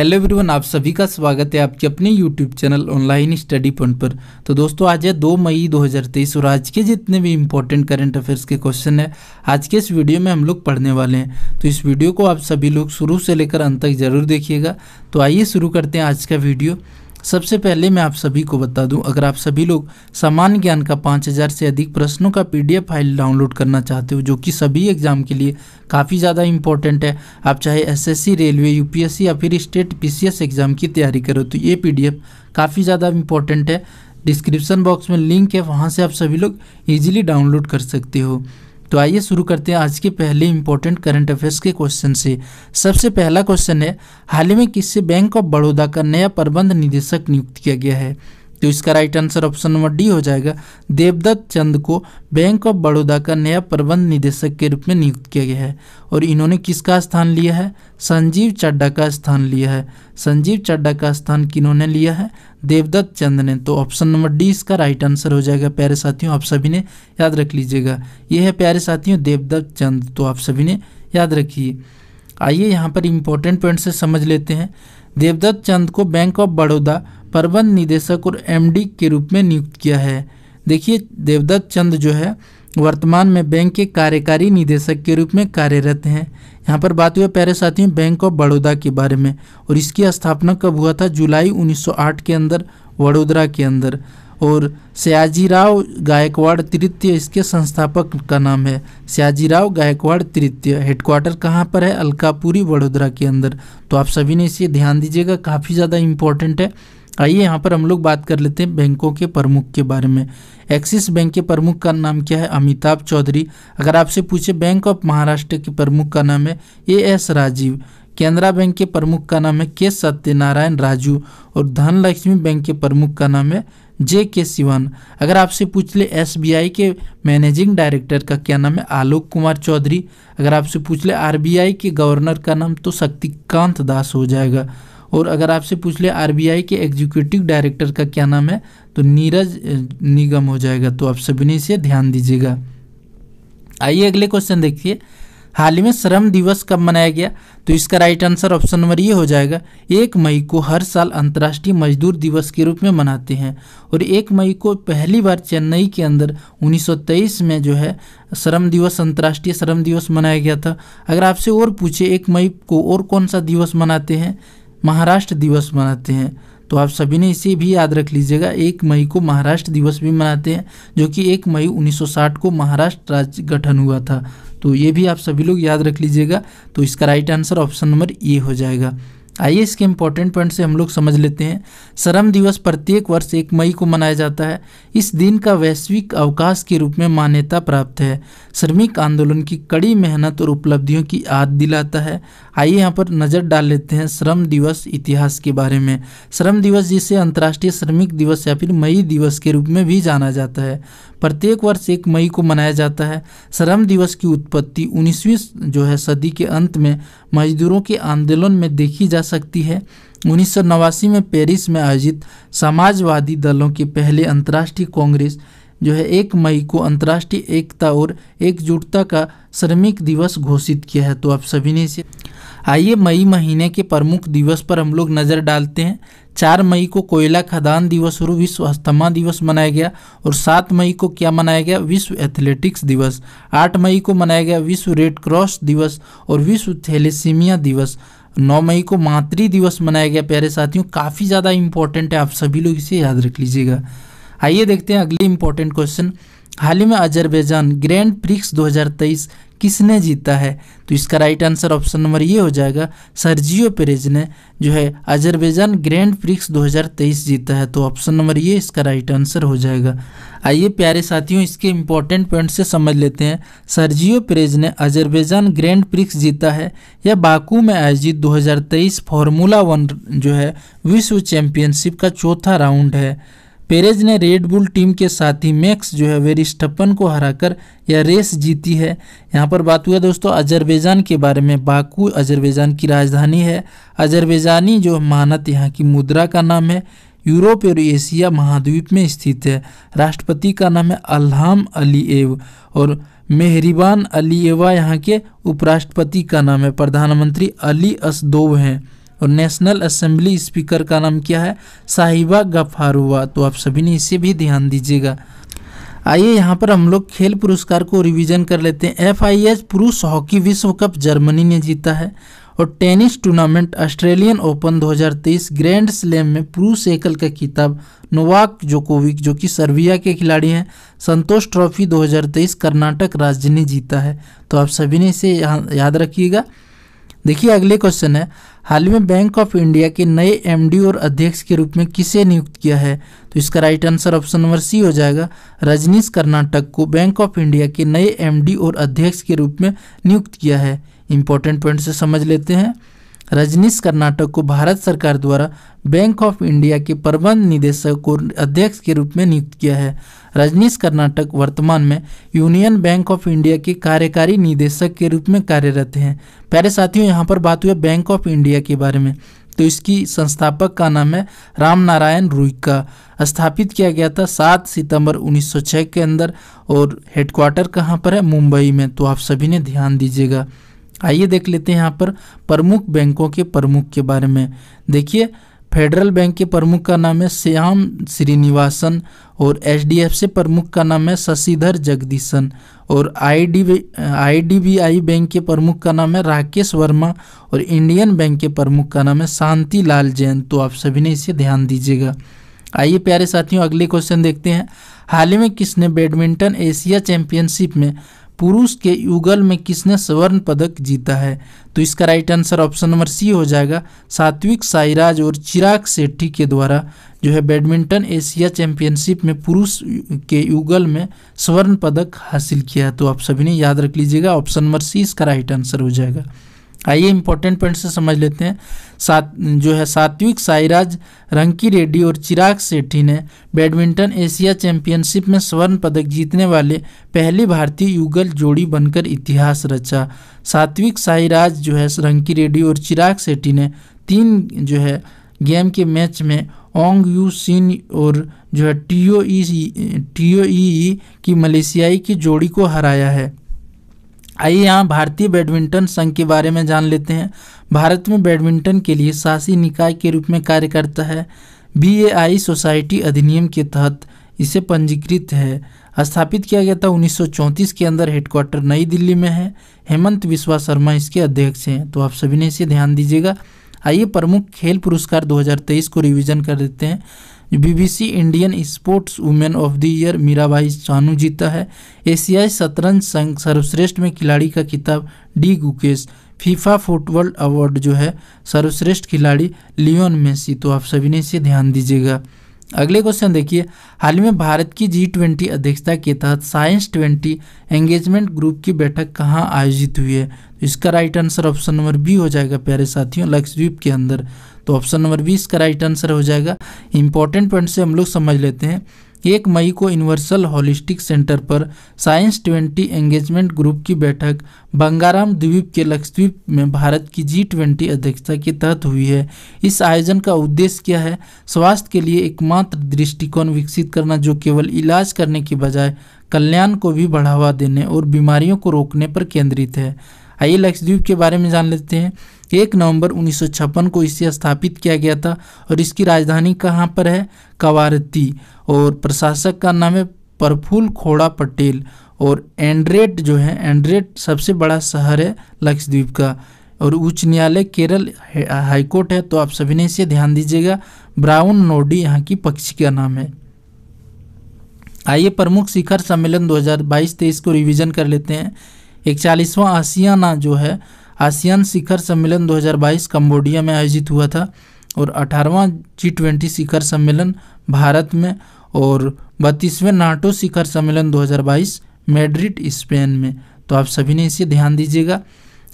hello everyone आप सभी का स्वागत है आपके अपने YouTube channel online study point पर तो दोस्तों आज है 2 मई 2023 और आज के जितने भी इंपॉर्टेंट करंट अफेयर्स के क्वेश्चन है आज के इस वीडियो में हम लोग पढ़ने वाले हैं तो इस वीडियो को आप सभी लोग शुरू से लेकर अंत तक जरूर देखिएगा तो आइए शुरू करते हैं आज का वीडियो सबसे पहले मैं आप सभी को बता दूं अगर आप सभी लोग सामान्य ज्ञान का 5000 से अधिक प्रश्नों का पीडीएफ फाइल डाउनलोड करना चाहते हो जो कि सभी एग्ज़ाम के लिए काफ़ी ज़्यादा इंपॉर्टेंट है आप चाहे एसएससी रेलवे यूपीएससी या फिर स्टेट पीसीएस एग्ज़ाम की तैयारी करो तो ये पीडीएफ काफ़ी ज़्यादा इंपॉर्टेंट है डिस्क्रिप्सन बॉक्स में लिंक है वहाँ से आप सभी लोग ईजिली डाउनलोड कर सकते हो तो आइए शुरू करते हैं आज के पहले इंपॉर्टेंट करंट अफेयर्स के क्वेश्चन से सबसे पहला क्वेश्चन है हाल ही में किससे बैंक ऑफ बड़ौदा का नया प्रबंध निदेशक नियुक्त किया गया है तो इसका right answer option number D हो जाएगा देवदत्त चंद को बैंक ऑफ बड़ौदा का नया प्रबंध निदेशक के रूप में नियुक्त किया गया है और इन्होंने किसका स्थान लिया है संजीव चड्डा का स्थान लिया है संजीव चड्डा का स्थान किन्होंने लिया है देवदत्त चंद ने तो ऑप्शन नंबर डी इसका राइट आंसर हो जाएगा प्यारे साथियों आप सभी ने याद रख लीजिएगा ये है प्यारे साथियों देवदत्त चंद तो आप सभी ने याद रखिए आइए यहाँ पर इम्पोर्टेंट पॉइंट से समझ लेते हैं देवदत्त चंद को बैंक ऑफ बड़ौदा प्रबंध निदेशक और एमडी के रूप में नियुक्त किया है देखिए देवदत्त चंद जो है वर्तमान में बैंक के कार्यकारी निदेशक के रूप में कार्यरत हैं यहाँ पर बात हुई प्यारे साथियों बैंक ऑफ बड़ौदा के बारे में और इसकी स्थापना कब हुआ था जुलाई 1908 के अंदर वडोदरा के अंदर और सयाजीराव गायकवाड़ तृतीय इसके संस्थापक का नाम है सयाजीराव गायकवाड़ तृतीय हेडक्वार्टर कहाँ पर है अलकापुरी वडोदरा के अंदर तो आप सभी ने इसे ध्यान दीजिएगा काफ़ी ज़्यादा इम्पोर्टेंट है आइए यहाँ पर हम लोग बात कर लेते हैं बैंकों के प्रमुख के बारे में एक्सिस बैंक के प्रमुख का नाम क्या है अमिताभ चौधरी अगर आपसे पूछे बैंक ऑफ महाराष्ट्र के प्रमुख का नाम है A S Rajeev Canara bank के प्रमुख का नाम है के सत्यनारायण राजू और धनलक्ष्मी बैंक के प्रमुख का नाम है जे के सिवन अगर आपसे पूछ ले एस के मैनेजिंग डायरेक्टर का क्या नाम है आलोक कुमार चौधरी अगर आपसे पूछ ले आर के गवर्नर का नाम तो शक्तिकांत दास हो जाएगा और अगर आपसे पूछ ले आरबीआई के एग्जीक्यूटिव डायरेक्टर का क्या नाम है तो नीरज निगम हो जाएगा तो आप सभी ने इसे ध्यान दीजिएगा आइए अगले क्वेश्चन देखिए हाल ही में श्रम दिवस कब मनाया गया तो इसका राइट आंसर ऑप्शन नंबर ये हो जाएगा एक मई को हर साल अंतर्राष्ट्रीय मजदूर दिवस के रूप में मनाते हैं और एक मई को पहली बार चेन्नई के अंदर 1923 में जो है श्रम दिवस अंतर्राष्ट्रीय श्रम दिवस मनाया गया था अगर आपसे और पूछे एक मई को और कौन सा दिवस मनाते हैं महाराष्ट्र दिवस मनाते हैं तो आप सभी ने इसे भी याद रख लीजिएगा एक मई को महाराष्ट्र दिवस भी मनाते हैं जो कि एक मई 1960 को महाराष्ट्र राज्य गठन हुआ था तो ये भी आप सभी लोग याद रख लीजिएगा तो इसका right answer option number A हो जाएगा आइए इसके इम्पॉर्टेंट पॉइंट से हम लोग समझ लेते हैं श्रम दिवस प्रत्येक वर्ष एक मई को मनाया जाता है इस दिन का वैश्विक अवकाश के रूप में मान्यता प्राप्त है श्रमिक आंदोलन की कड़ी मेहनत और उपलब्धियों की याद दिलाता है आइए यहाँ पर नज़र डाल लेते हैं श्रम दिवस इतिहास के बारे में श्रम दिवस जिसे अंतर्राष्ट्रीय श्रमिक दिवस या फिर मई दिवस के रूप में भी जाना जाता है प्रत्येक वर्ष एक मई को मनाया जाता है श्रम दिवस की उत्पत्ति उन्नीसवीं जो है सदी के अंत में मजदूरों के आंदोलन में देखी जा सकती है उन्नीस में पेरिस में आयोजित समाजवादी दलों के पहले अंतर्राष्ट्रीय कांग्रेस जो है एक मई को अंतर्राष्ट्रीय एकता और एकजुटता का श्रमिक दिवस घोषित किया है तो आप सभी ने इसे आइए मई महीने के प्रमुख दिवस पर हम लोग नज़र डालते हैं चार मई को कोयला खदान दिवस और विश्व अस्थमा दिवस मनाया गया और सात मई को क्या मनाया गया विश्व एथलेटिक्स दिवस आठ मई को मनाया गया विश्व रेड क्रॉस दिवस और विश्व थैलेसीमिया दिवस नौ मई को मातृ दिवस मनाया गया प्यारे साथियों काफ़ी ज़्यादा इंपॉर्टेंट है आप सभी लोग इसे याद रख लीजिएगा आइए देखते हैं अगली इंपॉर्टेंट क्वेश्चन हाल ही में अजरबैजान ग्रैंड प्रिक्स 2023 किसने जीता है तो इसका राइट आंसर ऑप्शन नंबर ये हो जाएगा सर्जियो पेरेज ने जो है अजरबैजान ग्रैंड प्रिक्स 2023 जीता है तो ऑप्शन नंबर ये इसका राइट आंसर हो जाएगा आइए प्यारे साथियों इसके इंपॉर्टेंट पॉइंट से समझ लेते हैं सर्जियो पेरेज ने अजरबैजान ग्रैंड प्रिक्स जीता है या बाकू में आयोजित 2023 फार्मूला वन जो है विश्व चैंपियनशिप का चौथा राउंड है पेरेज ने रेडबुल टीम के साथी मैक्स जो है वेरिस्टपन को हराकर यह रेस जीती है यहाँ पर बात हुआ दोस्तों अजरबैजान के बारे में बाकू अजरबैजान की राजधानी है अजरबैजानी जो मानत यहाँ की मुद्रा का नाम है यूरोप और एशिया महाद्वीप में स्थित है राष्ट्रपति का नाम है अल्हाम एव और मेहरिबान अलीएवा यहाँ के उपराष्ट्रपति का नाम है प्रधानमंत्री अली असदोव हैं और नेशनल असेंबली स्पीकर का नाम क्या है साहिबा गफारुआ तो आप सभी ने इसे भी ध्यान दीजिएगा आइए यहाँ पर हम लोग खेल पुरस्कार को रिवीजन कर लेते हैं एफ आई एच पुरुष हॉकी विश्व कप जर्मनी ने जीता है और tennis tournament Australian Open 2023 grand slam में पुरुष एकल का खिताब नोवाक जोकोविक जो कि सर्बिया के खिलाड़ी हैं संतोष ट्रॉफी 2023 कर्नाटक राज्य ने जीता है तो आप सभी ने इसे याद रखिएगा देखिए अगले क्वेश्चन है हाल ही में बैंक ऑफ इंडिया के नए एमडी और अध्यक्ष के रूप में किसे नियुक्त किया है तो इसका right answer option number C हो जाएगा रजनीश कर्नाटक को बैंक ऑफ इंडिया के नए एमडी और अध्यक्ष के रूप में नियुक्त किया है इंपॉर्टेंट पॉइंट से समझ लेते हैं रजनीश कर्नाटक को भारत सरकार द्वारा बैंक ऑफ इंडिया के प्रबंध निदेशक और अध्यक्ष के रूप में नियुक्त किया है रजनीश कर्नाटक वर्तमान में यूनियन बैंक ऑफ इंडिया के कार्यकारी निदेशक के रूप में कार्यरत हैं प्यारे साथियों यहाँ पर बात हुई बैंक ऑफ इंडिया के बारे में तो इसकी संस्थापक का नाम है रामनारायण रुई का स्थापित किया गया था 7 सितंबर 1906 के अंदर और हेडक्वार्टर कहाँ पर है मुंबई में तो आप सभी ने ध्यान दीजिएगा आइए देख लेते हैं यहाँ पर प्रमुख बैंकों के प्रमुख के बारे में देखिए फेडरल बैंक के प्रमुख का नाम है श्याम श्रीनिवासन और एच डी एफ सी प्रमुख का नाम है शशिधर जगदीशन और आई बी आई बैंक के प्रमुख का नाम है राकेश वर्मा और इंडियन बैंक के प्रमुख का नाम है शांति लाल जैन तो आप सभी ने इसे ध्यान दीजिएगा आइए प्यारे साथियों अगले क्वेश्चन देखते हैं हाल ही में किसने बैडमिंटन एशिया चैंपियनशिप में पुरुष के युगल में किसने स्वर्ण पदक जीता है तो इसका right answer option number C हो जाएगा सात्विक साईराज और चिराग सेट्टी के द्वारा जो है बैडमिंटन एशिया चैंपियनशिप में पुरुष के युगल में स्वर्ण पदक हासिल किया है तो आप सभी ने याद रख लीजिएगा ऑप्शन नंबर सी इसका राइट आंसर हो जाएगा आइए इम्पोर्टेंट पॉइंट से समझ लेते हैं सात जो है सात्विक साईराज रंकी रेड्डी और चिराग सेठी ने बैडमिंटन एशिया चैंपियनशिप में स्वर्ण पदक जीतने वाले पहली भारतीय युगल जोड़ी बनकर इतिहास रचा सात्विक साईराज जो है रंकी रेड्डी और चिराग सेठी ने तीन जो है गेम के मैच में ओंग यू सिन और जो है T O E T O ई की मलेशियाई की जोड़ी को हराया है आइए यहाँ भारतीय बैडमिंटन संघ के बारे में जान लेते हैं भारत में बैडमिंटन के लिए शासी निकाय के रूप में कार्य करता है बी सोसाइटी अधिनियम के तहत इसे पंजीकृत है स्थापित किया गया था 1934 के अंदर हेडक्वार्टर नई दिल्ली में है हेमंत विश्वास शर्मा इसके अध्यक्ष हैं तो आप सभी ने इसे ध्यान दीजिएगा आइए प्रमुख खेल पुरस्कार 2023 को रिवीजन कर देते हैं BBC Indian sports women of the year Mirabai Chanu जीता है एशियाई शतरंज संघ सर्वश्रेष्ठ में खिलाड़ी का खिताब D Gukesh FIFA football award जो है सर्वश्रेष्ठ खिलाड़ी लियोन मेसी तो आप सभी ने इसे ध्यान दीजिएगा अगले क्वेश्चन देखिए हाल ही में भारत की जी ट्वेंटी अध्यक्षता के तहत साइंस ट्वेंटी एंगेजमेंट ग्रुप की बैठक कहाँ आयोजित हुई है तो इसका right answer option number B हो जाएगा प्यारे साथियों लक्षद्वीप के अंदर तो ऑप्शन नंबर बी इसका राइट आंसर हो जाएगा इंपॉर्टेंट पॉइंट से हम लोग समझ लेते हैं एक मई को यूनिवर्सल हॉलिस्टिक सेंटर पर साइंस ट्वेंटी एंगेजमेंट ग्रुप की बैठक बंगाराम द्वीप के लक्षद्वीप में भारत की जी ट्वेंटी अध्यक्षता के तहत हुई है इस आयोजन का उद्देश्य क्या है स्वास्थ्य के लिए एकमात्र दृष्टिकोण विकसित करना जो केवल इलाज करने के बजाय कल्याण को भी बढ़ावा देने और बीमारियों को रोकने पर केंद्रित है आइए लक्षद्वीप के बारे में जान लेते हैं एक नवंबर उन्नीस को इसे स्थापित किया गया था और इसकी राजधानी कहाँ पर है कवारती और प्रशासक का नाम है प्रफुल खोड़ा पटेल और एंड्रेट जो है एंड्रेट सबसे बड़ा शहर है लक्षद्वीप का और उच्च न्यायालय केरल हाईकोर्ट है तो आप सभी ने इसे ध्यान दीजिएगा ब्राउन नोडी यहाँ की पक्षी का नाम है आइए प्रमुख शिखर सम्मेलन 2022-23 को रिवीजन कर लेते हैं इकचालीसवां आसियाना जो है आसियान शिखर सम्मेलन 2022 कंबोडिया में आयोजित हुआ था और अठारहवां जी ट्वेंटी शिखर सम्मेलन भारत में और बत्तीसवें नाटो शिखर सम्मेलन 2022 मैड्रिड स्पेन में तो आप सभी ने इसे ध्यान दीजिएगा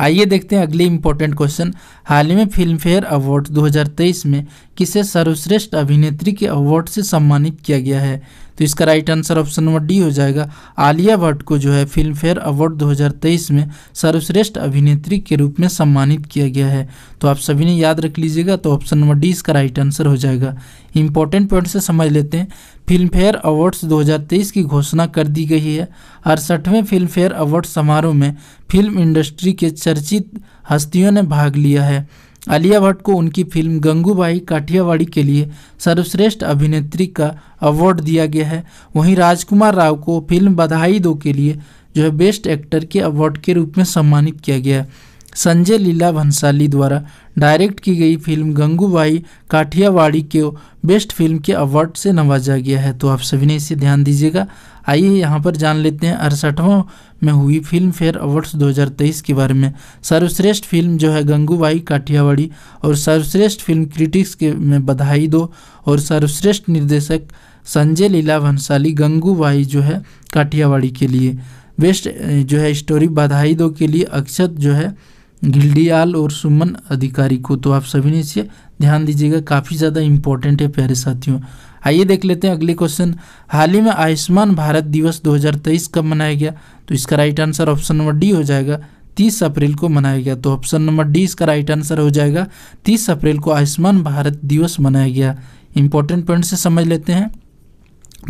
आइए देखते हैं अगले इंपॉर्टेंट क्वेश्चन हाल ही में फिल्मफेयर अवार्ड 2023 में किसे सर्वश्रेष्ठ अभिनेत्री के अवार्ड से सम्मानित किया गया है तो इसका right answer option number D हो जाएगा आलिया भट्ट को जो है फिल्म फेयर अवार्ड 2023 में सर्वश्रेष्ठ अभिनेत्री के रूप में सम्मानित किया गया है तो आप सभी ने याद रख लीजिएगा तो ऑप्शन नंबर डी इसका राइट आंसर हो जाएगा इंपॉर्टेंट पॉइंट से समझ लेते हैं फिल्म फेयर अवार्ड्स 2023 की घोषणा कर दी गई है अड़सठवें फिल्म फेयर अवार्ड समारोह में फिल्म इंडस्ट्री के चर्चित हस्तियों ने भाग लिया है आलिया भट्ट को उनकी फिल्म गंगूबाई काठियावाड़ी के लिए सर्वश्रेष्ठ अभिनेत्री का अवार्ड दिया गया है वहीं राजकुमार राव को फिल्म बधाई दो के लिए जो है बेस्ट एक्टर के अवार्ड के रूप में सम्मानित किया गया है संजय लीला भंसाली द्वारा डायरेक्ट की गई फिल्म गंगूबाई काठियावाड़ी के बेस्ट फिल्म के अवार्ड से नवाजा गया है तो आप सभी ने इसे ध्यान दीजिएगा आइए यहाँ पर जान लेते हैं अड़सठवां में हुई फिल्म फेयर अवार्ड्स 2023 के बारे में सर्वश्रेष्ठ फिल्म जो है गंगूबाई काठियावाड़ी और सर्वश्रेष्ठ फिल्म क्रिटिक्स के में बधाई दो और सर्वश्रेष्ठ निर्देशक संजय लीला भंसाली गंगूबाई जो है काठियावाड़ी के लिए बेस्ट जो है स्टोरी बधाई दो के लिए अक्षत जो है घिल्डियाल और सुमन अधिकारी को तो आप सभी ने इसे ध्यान दीजिएगा काफ़ी ज़्यादा इम्पोर्टेंट है प्यारे साथियों आइए देख लेते हैं अगले क्वेश्चन हाल ही में आयुष्मान भारत दिवस 2023 कब मनाया गया तो इसका right answer option number D हो जाएगा 30 अप्रैल को मनाया गया तो ऑप्शन नंबर डी इसका राइट आंसर हो जाएगा 30 अप्रैल को आयुष्मान भारत दिवस मनाया गया इंपॉर्टेंट पॉइंट से समझ लेते हैं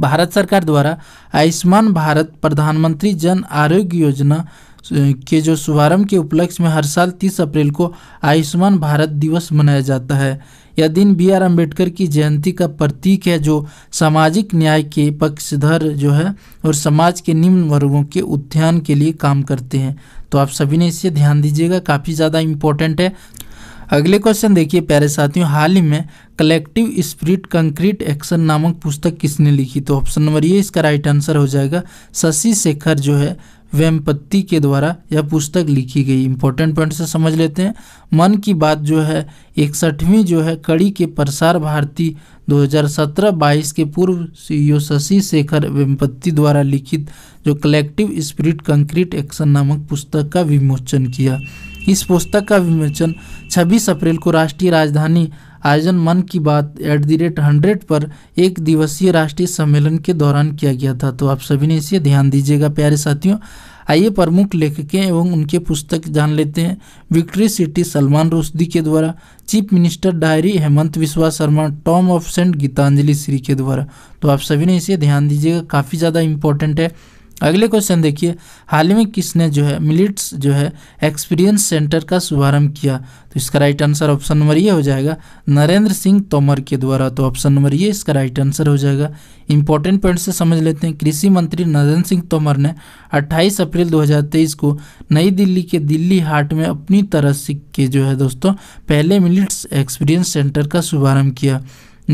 भारत सरकार द्वारा आयुष्मान भारत प्रधानमंत्री जन आरोग्य योजना के जो शुभारंभ के उपलक्ष्य में हर साल 30 अप्रैल को आयुष्मान भारत दिवस मनाया जाता है यह दिन बी आर अम्बेडकर की जयंती का प्रतीक है जो सामाजिक न्याय के पक्षधर जो है और समाज के निम्न वर्गों के उत्थान के लिए काम करते हैं तो आप सभी ने इसे ध्यान दीजिएगा काफ़ी ज़्यादा इम्पोर्टेंट है अगले क्वेश्चन देखिए प्यारे साथियों हाल ही में कलेक्टिव स्प्रिट कंक्रीट एक्शन नामक पुस्तक किसने लिखी तो ऑप्शन नंबर ये इसका राइट आंसर हो जाएगा शशि शेखर जो है वेमपत्ति के द्वारा यह पुस्तक लिखी गई इंपॉर्टेंट पॉइंट से समझ लेते हैं मन की बात जो है इकसठवीं जो है कड़ी के प्रसार भारती 2017-22 के पूर्व सीईओ शशि शेखर वेमपत्ति द्वारा लिखित जो कलेक्टिव स्पिरिट कंक्रीट एक्शन नामक पुस्तक का विमोचन किया इस पुस्तक का विमोचन 26 अप्रैल को राष्ट्रीय राजधानी आयोजन मन की बात एट दी रेट हंड्रेड पर एक दिवसीय राष्ट्रीय सम्मेलन के दौरान किया गया था तो आप सभी ने इसे ध्यान दीजिएगा प्यारे साथियों आइए प्रमुख लेखकें एवं उनके पुस्तक जान लेते हैं विक्ट्री सिटी सलमान रुश्दी के द्वारा चीफ मिनिस्टर डायरी Himanta Biswa Sarma Tomb of Sand Geetanjali Shree के द्वारा तो आप सभी ने इसे ध्यान दीजिएगा काफ़ी ज़्यादा इंपॉर्टेंट है अगले क्वेश्चन देखिए हाल ही में किसने जो है मिलिट्स जो है एक्सपीरियंस सेंटर का शुभारंभ किया तो इसका राइट आंसर ऑप्शन नंबर ये हो जाएगा नरेंद्र सिंह तोमर के द्वारा तो ऑप्शन नंबर ये इसका राइट आंसर हो जाएगा इंपॉर्टेंट पॉइंट से समझ लेते हैं कृषि मंत्री नरेंद्र सिंह तोमर ने 28 अप्रैल 2023 को नई दिल्ली के दिल्ली हाट में अपनी तरह से के जो है दोस्तों पहले मिलिट्स एक्सपीरियंस सेंटर का शुभारम्भ किया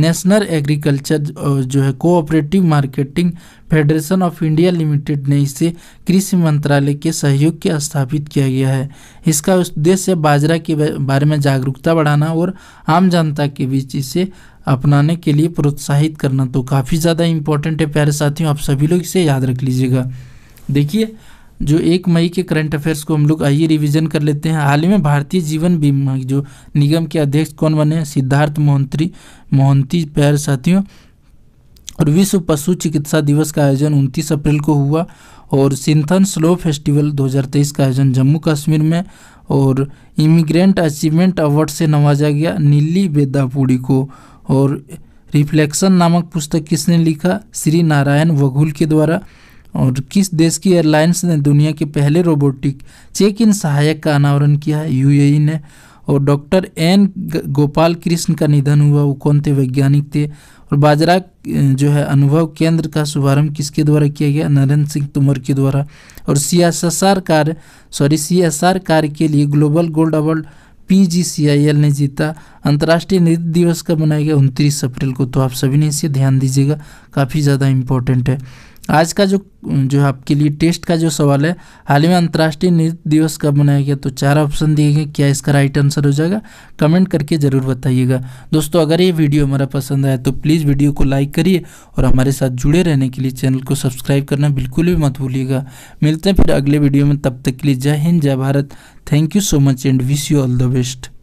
नेशनल एग्रीकल्चर जो है cooperative marketing federation of India limited ने इसे कृषि मंत्रालय के सहयोग के स्थापित किया गया है इसका उद्देश्य बाजरा के बारे में जागरूकता बढ़ाना और आम जनता के बीच इसे अपनाने के लिए प्रोत्साहित करना तो काफ़ी ज़्यादा इम्पोर्टेंट है प्यारे साथियों आप सभी लोग इसे याद रख लीजिएगा देखिए जो एक मई के करंट अफेयर्स को हम लोग आइए रिवीजन कर लेते हैं हाल ही में भारतीय जीवन बीमा जो निगम के अध्यक्ष कौन बने सिद्धार्थ मोहंत्री मोहंती प्यार साथियों और विश्व पशु चिकित्सा दिवस का आयोजन 29 अप्रैल को हुआ और सिंथन स्लो फेस्टिवल 2023 का आयोजन जम्मू कश्मीर में और इमिग्रेंट अचीवमेंट अवार्ड से नवाजा गया नीली बेदापुड़ी को और रिफ्लेक्शन नामक पुस्तक किसने लिखा श्री नारायण वघुल के द्वारा और किस देश की एयरलाइंस ने दुनिया के पहले रोबोटिक चेक इन सहायक का अनावरण किया है यूएई ने और डॉक्टर एन गोपाल कृष्ण का निधन हुआ वो कौन थे वैज्ञानिक थे और बाजरा जो है अनुभव केंद्र का शुभारंभ किसके द्वारा किया गया नरेंद्र सिंह तोमर के द्वारा और सी एस एस आर कार्य सॉरी सी एस आर कार्य के लिए global gold award P G C I L ने जीता अंतर्राष्ट्रीय नृत्य दिवस का मनाया गया उनतीस अप्रैल को तो आप सभी ने इसे ध्यान दीजिएगा काफ़ी ज़्यादा इम्पोर्टेंट है आज का जो जो आपके लिए टेस्ट का जो सवाल है हाल ही में अंतर्राष्ट्रीय नृत्य दिवस कब मनाया गया तो चार ऑप्शन दिए गए क्या इसका राइट आंसर हो जाएगा कमेंट करके ज़रूर बताइएगा दोस्तों अगर ये वीडियो हमारा पसंद आया तो प्लीज़ वीडियो को लाइक करिए और हमारे साथ जुड़े रहने के लिए चैनल को सब्सक्राइब करना बिल्कुल भी मत भूलिएगा मिलते हैं फिर अगले वीडियो में तब तक के लिए जय हिंद जय Bharat thank you so much and wish you all the best